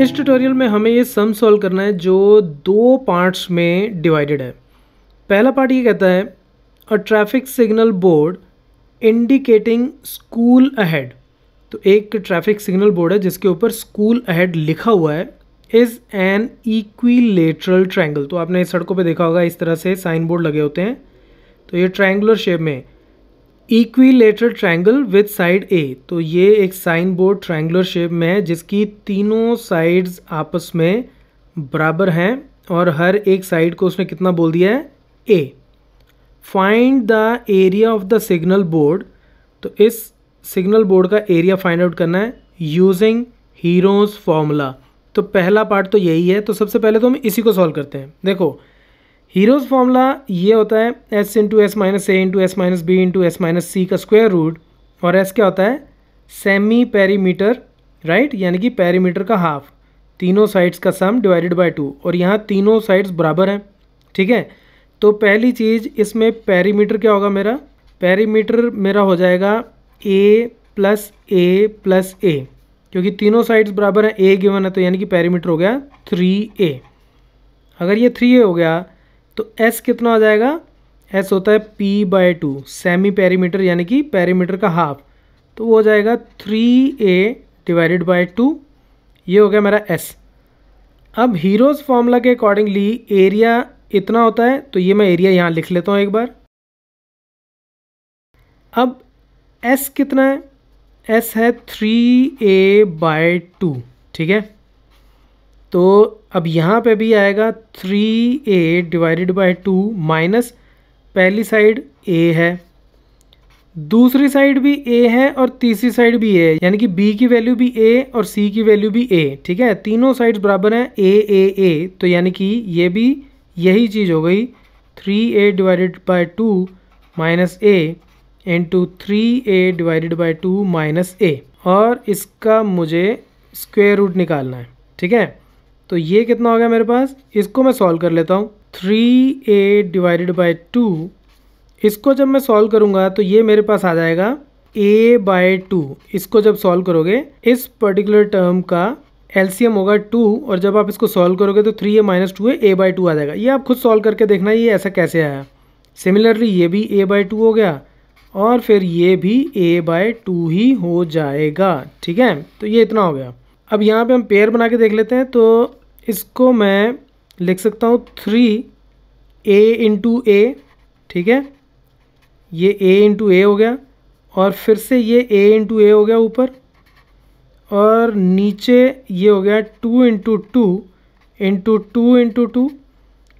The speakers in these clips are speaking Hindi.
इस ट्यूटोरियल में हमें ये सम सॉल्व करना है जो दो पार्ट्स में डिवाइडेड है पहला पार्ट ये कहता है a traffic signal board indicating school ahead तो एक ट्रैफिक सिग्नल बोर्ड है जिसके ऊपर स्कूल अहेड लिखा हुआ है इज़ एन इक्विलेटरल ट्रायंगल तो आपने सड़कों पे देखा होगा इस तरह से साइन बोर्ड लगे होते हैं तो ये ट्रायंगुलर शेप में equilateral triangle with side a तो ये एक साइन बोर्ड ट्रायंगुलर शेप में है जिसकी तीनों साइड्स आपस में बराबर हैं और हर एक साइड को उसने कितना बोल दिया है a find the area of the signal board तो इस सिग्नल बोर्ड का एरिया फाइंड आउट करना है यूजिंग हीरोज़ फॉर्मूला तो पहला पार्ट तो यही है तो सबसे पहले तो हम इसी को सॉल्व करते हैं देखो हीरोज़ फॉर्मूला ये होता है s into s minus a into s minus b into s minus c का स्क्वायर रूट और एस क्या होता है सेमी पेरीमीटर राइट यानी कि पेरीमीटर का हाफ तीनों साइड्स का सम डिवाइडेड बाय टू और यहाँ तीनों साइड्स बराबर हैं ठीक है तो पहली चीज़ इसमें पेरीमीटर क्या होगा मेरा पेरीमीटर मेरा हो जाएगा ए प्लस ए प्लस ए क्योंकि तीनों साइड्स बराबर हैं ए गिवन है तो यानी कि पेरीमीटर हो गया थ्री ए अगर ये थ्री ए हो गया तो एस कितना हो जाएगा एस होता है P by two semi perimeter यानी कि पैरीमीटर का हाफ तो वो हो जाएगा three a divided by two ये हो गया मेरा एस अब हीरोज़ फॉर्मूला के अकॉर्डिंगली एरिया इतना होता है तो ये मैं एरिया यहाँ लिख लेता हूँ एक बार अब एस कितना है एस है थ्री ए बाय टू ठीक है तो अब यहाँ पे भी आएगा three a divided by two minus पहली साइड ए है दूसरी साइड भी ए है और तीसरी साइड भी ए यानी कि बी की वैल्यू भी ए और सी की वैल्यू भी ए ठीक है तीनों साइड्स बराबर हैं ए ए ए तो यानी कि ये भी यही चीज़ हो गई three a divided by two minus a into three a divided by two minus a और इसका मुझे स्क्वेयर रूट निकालना है ठीक है तो ये कितना हो गया मेरे पास इसको मैं सॉल्व कर लेता हूँ three a divided by two इसको जब मैं सॉल्व करूँगा तो ये मेरे पास आ जाएगा ए बाय टू इसको जब सॉल्व करोगे इस पर्टिकुलर टर्म का एलसीएम होगा टू और जब आप इसको सॉल्व करोगे तो थ्री ए माइनस टू है ए बाई टू आ जाएगा ये आप खुद सॉल्व करके देखना ये ऐसा कैसे आया सिमिलरली ये भी ए बाई टू हो गया और फिर ये भी ए बाय टू ही हो जाएगा ठीक है तो ये इतना हो गया अब यहाँ पे हम पेयर बना के देख लेते हैं तो इसको मैं लिख सकता हूँ थ्री ए इंटू ए ठीक है ये ए इंटू ए हो गया और फिर से ये ए इंटू ए हो गया ऊपर और नीचे ये हो गया two into two into two into two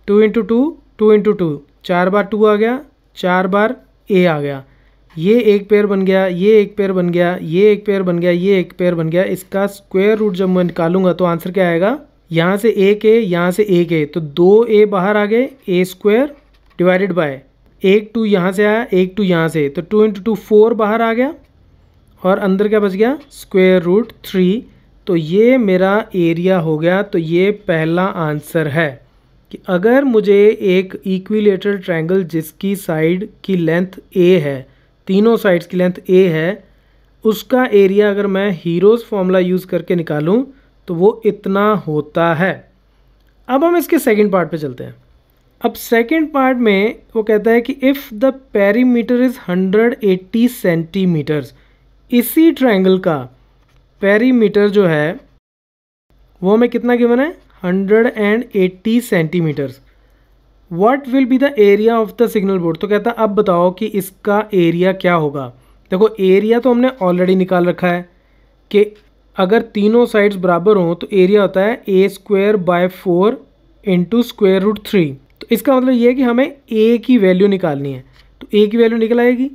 two into two two into two चार बार टू आ गया चार बार ए आ गया ये एक पेयर बन गया ये एक पेयर बन गया ये एक पेयर बन गया ये एक पेयर बन गया इसका स्क्वायर रूट जब मैं निकालूंगा तो आंसर क्या आएगा यहाँ से एक ए यहाँ से एक ए तो दो ए बाहर आ गए ए स्क्वायर डिवाइडेड बाय एक टू यहाँ से आया एक टू यहाँ से तो टू इंटू टू फोर बाहर आ गया और अंदर क्या बच गया स्क्वायर रूट थ्री तो ये मेरा एरिया हो गया तो ये पहला आंसर है कि अगर मुझे एक इक्विलेटर ट्रायंगल जिसकी साइड की लेंथ ए है तीनों साइड्स की लेंथ ए है उसका एरिया अगर मैं हीरोज़ फॉर्मूला यूज़ करके निकालूं तो वो इतना होता है अब हम इसके सेकेंड पार्ट पे चलते हैं अब सेकेंड पार्ट में वो कहता है कि if the perimeter is 180 centimetres इसी ट्रायंगल का पेरीमीटर जो है वो हमें कितना गिवन है 180 centimetres what will be the area of the signal board तो कहता अब बताओ कि इसका एरिया क्या होगा देखो एरिया तो हमने ऑलरेडी निकाल रखा है कि अगर तीनों साइड्स बराबर हों तो एरिया होता है a square by four into square root three तो इसका मतलब ये है कि हमें ए की वैल्यू निकालनी है तो ए की वैल्यू निकल आएगी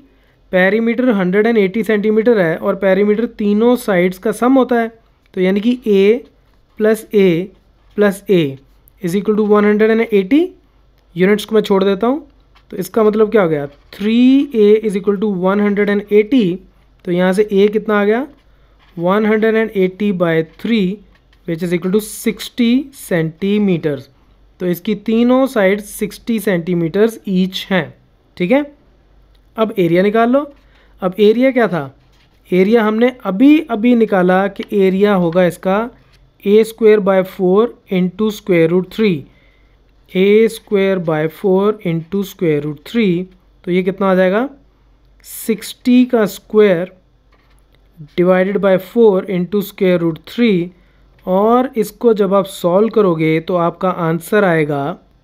पैरीमीटर 180 सेंटीमीटर है और पैरीमीटर तीनों साइड्स का सम होता है तो यानी कि a plus a plus a is equal to one units को मैं छोड़ देता हूँ तो इसका मतलब क्या हो गया three a is equal to one तो यहाँ से ए कितना आ गया 180 by three which is equal to 60 centimetres तो इसकी तीनों साइड 60 सेंटीमीटर्स ईच हैं ठीक है अब एरिया निकाल लो अब एरिया क्या था एरिया हमने अभी अभी निकाला कि एरिया होगा इसका a square by four into square root three a square by four into square root three तो ये कितना आ जाएगा सिक्सटी का square divided by four into square root three और इसको जब आप सॉल्व करोगे तो आपका आंसर आएगा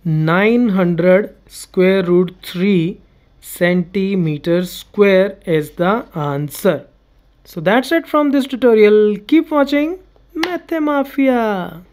nine hundred square root three centimetre square is the answer so that's it from this tutorial keep watching maths mafia